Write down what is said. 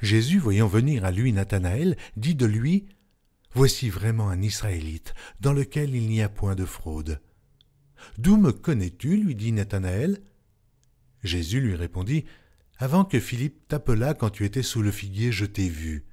Jésus, voyant venir à lui Nathanaël, dit de lui Voici vraiment un Israélite, dans lequel il n'y a point de fraude. D'où me connais-tu lui dit Nathanaël. Jésus lui répondit Avant que Philippe t'appelât quand tu étais sous le figuier, je t'ai vu.